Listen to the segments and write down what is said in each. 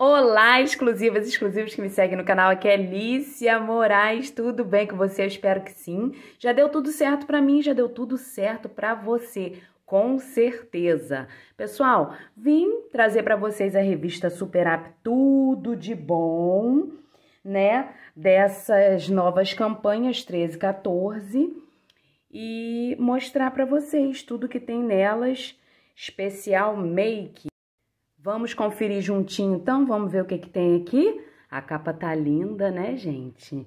Olá, exclusivas, exclusivos que me seguem no canal, aqui é Lícia Moraes, tudo bem com você? Eu espero que sim. Já deu tudo certo para mim, já deu tudo certo para você, com certeza. Pessoal, vim trazer para vocês a revista Super App Tudo de Bom, né? Dessas novas campanhas 13 e 14 e mostrar para vocês tudo que tem nelas, especial make. Vamos conferir juntinho, então, vamos ver o que, que tem aqui. A capa tá linda, né, gente?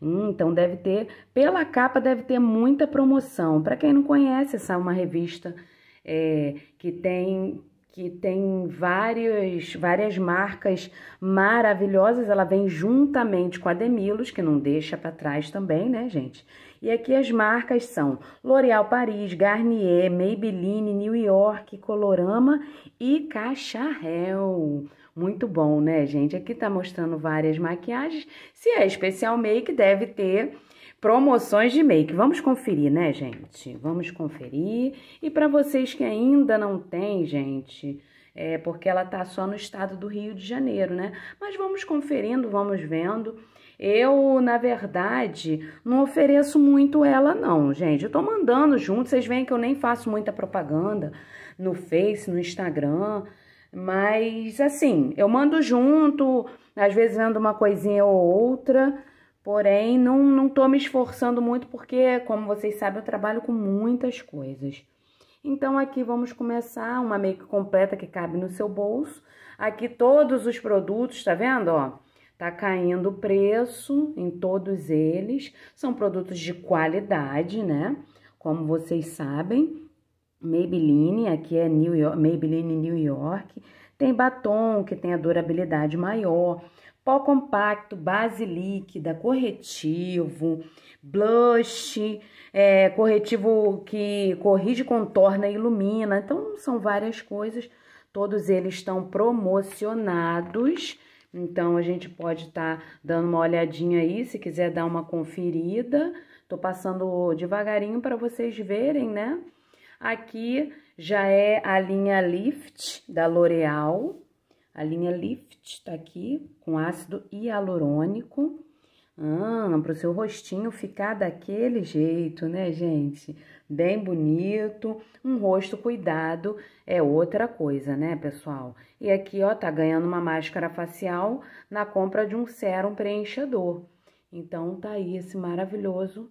Hum, então deve ter, pela capa deve ter muita promoção. Para quem não conhece, essa é uma revista é, que tem que tem várias, várias marcas maravilhosas. Ela vem juntamente com a Demilos, que não deixa para trás também, né, gente? E aqui as marcas são L'Oréal Paris, Garnier, Maybelline, New York, Colorama e Cacharel. Muito bom, né, gente? Aqui tá mostrando várias maquiagens. Se é especial make, deve ter promoções de make. Vamos conferir, né, gente? Vamos conferir. E para vocês que ainda não tem, gente, é porque ela tá só no estado do Rio de Janeiro, né? Mas vamos conferindo, vamos vendo. Eu, na verdade, não ofereço muito ela, não, gente. Eu tô mandando junto, vocês veem que eu nem faço muita propaganda no Face, no Instagram. Mas, assim, eu mando junto, às vezes ando uma coisinha ou outra. Porém, não, não tô me esforçando muito porque, como vocês sabem, eu trabalho com muitas coisas. Então, aqui vamos começar uma make completa que cabe no seu bolso. Aqui todos os produtos, tá vendo, ó? Tá caindo o preço em todos eles. São produtos de qualidade, né? Como vocês sabem, Maybelline, aqui é New York, Maybelline New York. Tem batom que tem a durabilidade maior, pó compacto, base líquida, corretivo, blush, é, corretivo que corrige, contorna e ilumina. Então, são várias coisas. Todos eles estão promocionados então a gente pode estar tá dando uma olhadinha aí, se quiser dar uma conferida. Tô passando devagarinho para vocês verem, né? Aqui já é a linha Lift da L'Oreal. A linha Lift tá aqui com ácido hialurônico. Ah, para o seu rostinho ficar daquele jeito, né, gente? Bem bonito, um rosto cuidado é outra coisa, né, pessoal? E aqui, ó, tá ganhando uma máscara facial na compra de um sérum preenchedor. Então, tá aí esse maravilhoso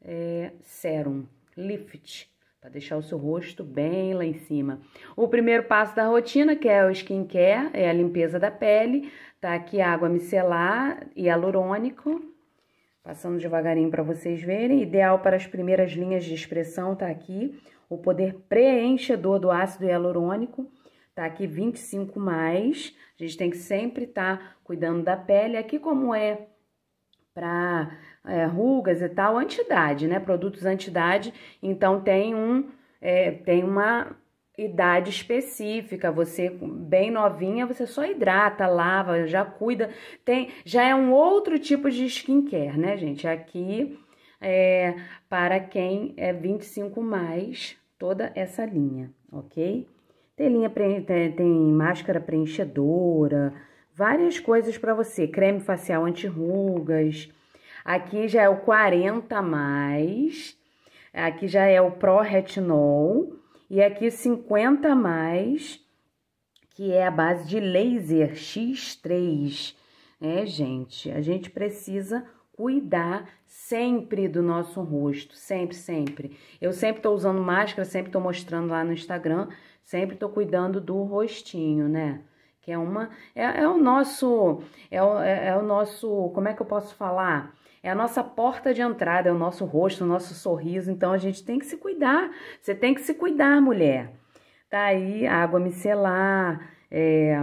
é, sérum Lift para deixar o seu rosto bem lá em cima. O primeiro passo da rotina, que é o skincare, é a limpeza da pele, tá aqui água micelar e hialurônico, passando devagarinho para vocês verem, ideal para as primeiras linhas de expressão, tá aqui, o poder preenchedor do ácido hialurônico, tá aqui 25 mais. A gente tem que sempre estar tá cuidando da pele, aqui como é para é, rugas e tal, antidade, né? Produtos antidade, então tem um é, tem uma idade específica, você bem novinha, você só hidrata, lava, já cuida, tem, já é um outro tipo de skincare, né, gente? Aqui é para quem é 25 mais, toda essa linha, ok? Tem linha tem, tem máscara preenchedora, várias coisas para você. Creme facial anti-rugas. Aqui já é o 40 mais. Aqui já é o Pro Retinol. E aqui 50 mais, que é a base de laser X3. É, gente, a gente precisa cuidar sempre do nosso rosto, sempre, sempre. Eu sempre tô usando máscara, sempre tô mostrando lá no Instagram, sempre tô cuidando do rostinho, né? que é uma é, é o nosso é o, é, é o nosso como é que eu posso falar é a nossa porta de entrada, é o nosso rosto, o nosso sorriso. Então a gente tem que se cuidar. Você tem que se cuidar, mulher. Tá aí água micelar, é,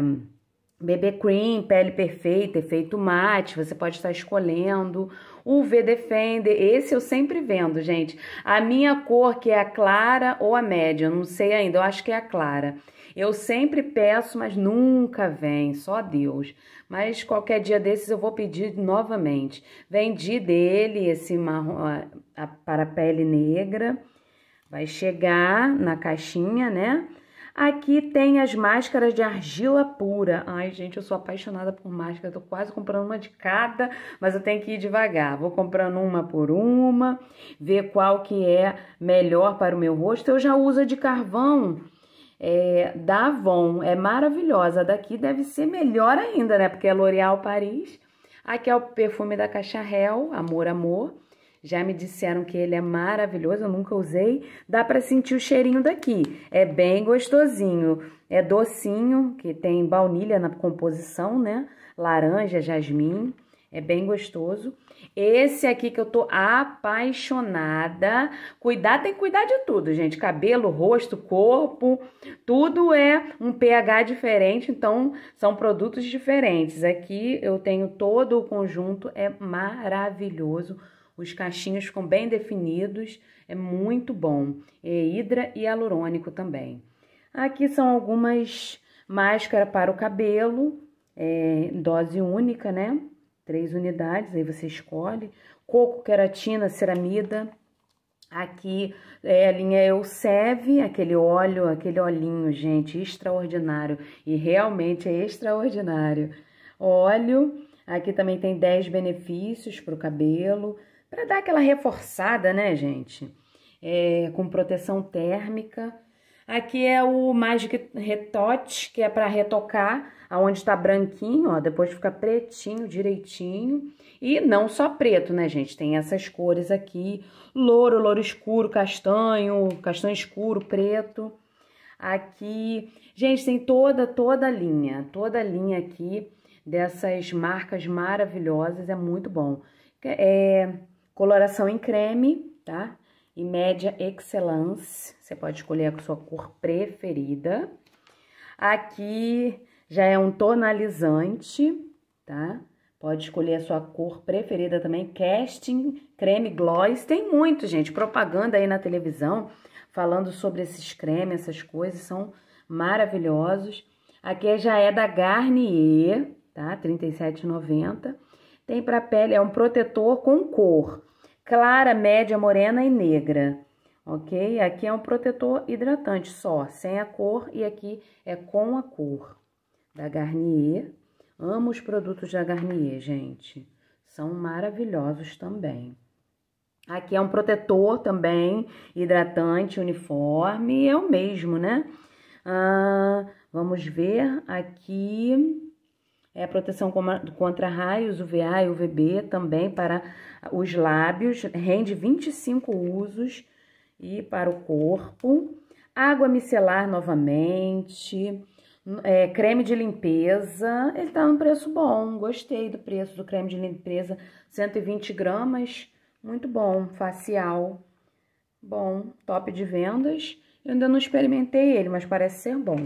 BB Cream, Pele Perfeita, Efeito Mate, você pode estar escolhendo. o V Defender, esse eu sempre vendo, gente. A minha cor, que é a clara ou a média, eu não sei ainda, eu acho que é a clara. Eu sempre peço, mas nunca vem, só Deus. Mas qualquer dia desses eu vou pedir novamente. Vendi dele esse marrom, a, a, para pele negra. Vai chegar na caixinha, né? Aqui tem as máscaras de argila pura. Ai, gente, eu sou apaixonada por máscara, tô quase comprando uma de cada, mas eu tenho que ir devagar. Vou comprando uma por uma, ver qual que é melhor para o meu rosto. Eu já uso a de carvão é, da Avon, é maravilhosa. daqui deve ser melhor ainda, né? Porque é L'Oréal Paris. Aqui é o perfume da Cacharel, Amor, Amor. Já me disseram que ele é maravilhoso, eu nunca usei. Dá para sentir o cheirinho daqui. É bem gostosinho. É docinho, que tem baunilha na composição, né? Laranja, jasmim. É bem gostoso. Esse aqui que eu tô apaixonada. Cuidar, tem que cuidar de tudo, gente. Cabelo, rosto, corpo, tudo é um pH diferente, então são produtos diferentes. Aqui eu tenho todo o conjunto, é maravilhoso. Os cachinhos ficam bem definidos, é muito bom. É hidra e hialurônico também. Aqui são algumas máscaras para o cabelo, é, dose única, né? Três unidades, aí você escolhe. Coco, queratina, ceramida. Aqui é a linha Euseve, é aquele óleo, aquele olhinho, gente, extraordinário. E realmente é extraordinário. Óleo, aqui também tem 10 benefícios para o cabelo para dar aquela reforçada, né, gente? É, com proteção térmica. Aqui é o Magic Retouch, que é para retocar aonde está branquinho, ó, depois fica pretinho direitinho. E não só preto, né, gente? Tem essas cores aqui, louro, louro escuro, castanho, castanho escuro, preto. Aqui, gente, tem toda, toda a linha, toda a linha aqui dessas marcas maravilhosas, é muito bom. É, Coloração em creme, tá? E média excellence, você pode escolher a sua cor preferida. Aqui já é um tonalizante, tá? Pode escolher a sua cor preferida também, casting, creme gloss. Tem muito, gente, propaganda aí na televisão falando sobre esses cremes, essas coisas, são maravilhosos. Aqui já é da Garnier, tá? R$ 37,90. Tem para pele, é um protetor com cor clara, média, morena e negra. Ok? Aqui é um protetor hidratante só, sem a cor, e aqui é com a cor da Garnier. Amo os produtos da Garnier, gente. São maravilhosos também. Aqui é um protetor também, hidratante, uniforme, é o mesmo, né? Ah, vamos ver aqui. É, proteção contra raios UVA e UVB também para os lábios, rende 25 usos e para o corpo. Água micelar novamente, é, creme de limpeza, ele tá num preço bom, gostei do preço do creme de limpeza, 120 gramas, muito bom, facial, bom, top de vendas. Eu ainda não experimentei ele, mas parece ser bom.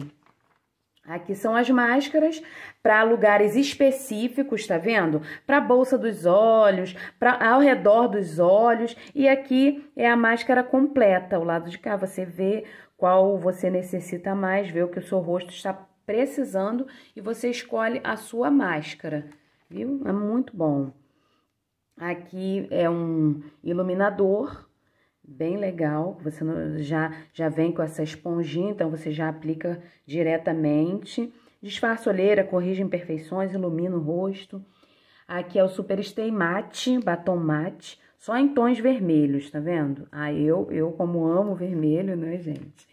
Aqui são as máscaras para lugares específicos, tá vendo? Para bolsa dos olhos, para ao redor dos olhos e aqui é a máscara completa. O lado de cá você vê qual você necessita mais, vê o que o seu rosto está precisando e você escolhe a sua máscara, viu? É muito bom. Aqui é um iluminador bem legal. Você não, já, já vem com essa esponjinha, então você já aplica diretamente. Disfarça olheira, corrige imperfeições, ilumina o rosto. Aqui é o Super Stay Matte, batom mate, só em tons vermelhos, tá vendo? Ah, eu, eu como amo vermelho, né, gente?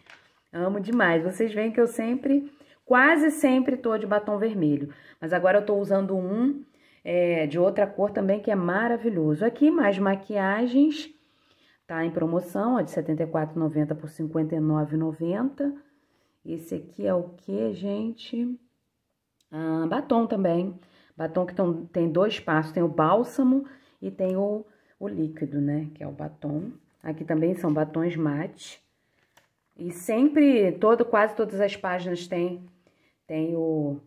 Amo demais. Vocês veem que eu sempre, quase sempre tô de batom vermelho. Mas agora eu tô usando um é, de outra cor também, que é maravilhoso. Aqui mais maquiagens Tá em promoção, ó, de R$ 74,90 por R$ 59,90. Esse aqui é o que, gente? Ah, batom também. Batom que tão, tem dois passos, tem o bálsamo e tem o, o líquido, né? Que é o batom. Aqui também são batons mate. E sempre, todo, quase todas as páginas tem, tem o,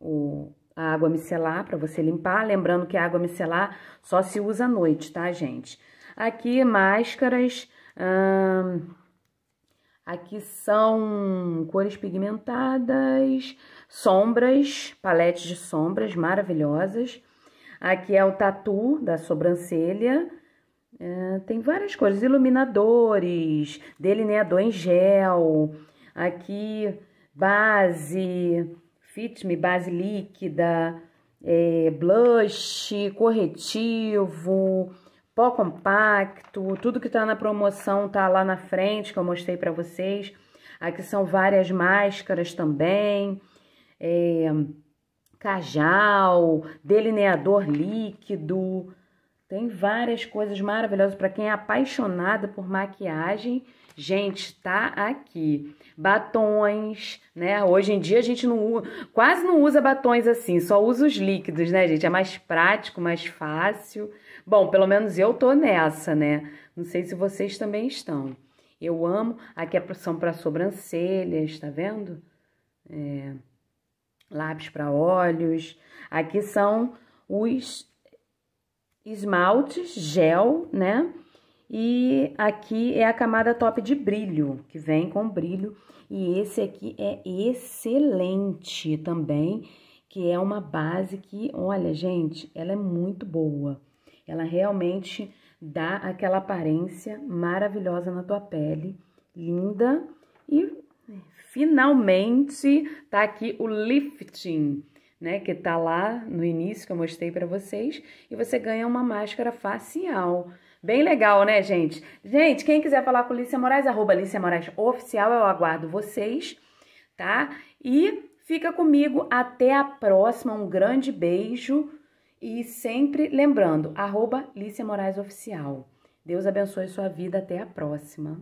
o, a água micelar para você limpar. Lembrando que a água micelar só se usa à noite, tá, gente? Aqui, máscaras. Hum, aqui são cores pigmentadas, sombras, paletes de sombras maravilhosas. Aqui é o tatu da sobrancelha. É, tem várias coisas, iluminadores, delineador em gel, aqui base, Fit Me, base líquida, é, blush, corretivo, pó compacto, tudo que tá na promoção tá lá na frente, que eu mostrei para vocês. Aqui são várias máscaras também, é, cajal, delineador líquido. Tem várias coisas maravilhosas para quem é apaixonada por maquiagem. Gente, tá aqui. Batons, né? Hoje em dia a gente não quase não usa batons assim, só usa os líquidos, né, gente? É mais prático, mais fácil. Bom, pelo menos eu tô nessa, né? Não sei se vocês também estão. Eu amo. Aqui é, são para sobrancelhas, tá vendo? É, lápis para olhos. Aqui são os esmaltes gel, né? E aqui é a camada top de brilho, que vem com brilho. E esse aqui é excelente também, que é uma base que, olha, gente, ela é muito boa. Ela realmente dá aquela aparência maravilhosa na tua pele, linda e é, finalmente tá aqui o lifting, né, que tá lá no início que eu mostrei para vocês, e você ganha uma máscara facial. Bem legal, né, gente? Gente, quem quiser falar com Lícia Moraes, arroba Lícia Moraes Oficial, eu aguardo vocês, tá? E fica comigo até a próxima, um grande beijo e sempre lembrando, arroba Lícia Moraes Oficial. Deus abençoe sua vida. Até a próxima.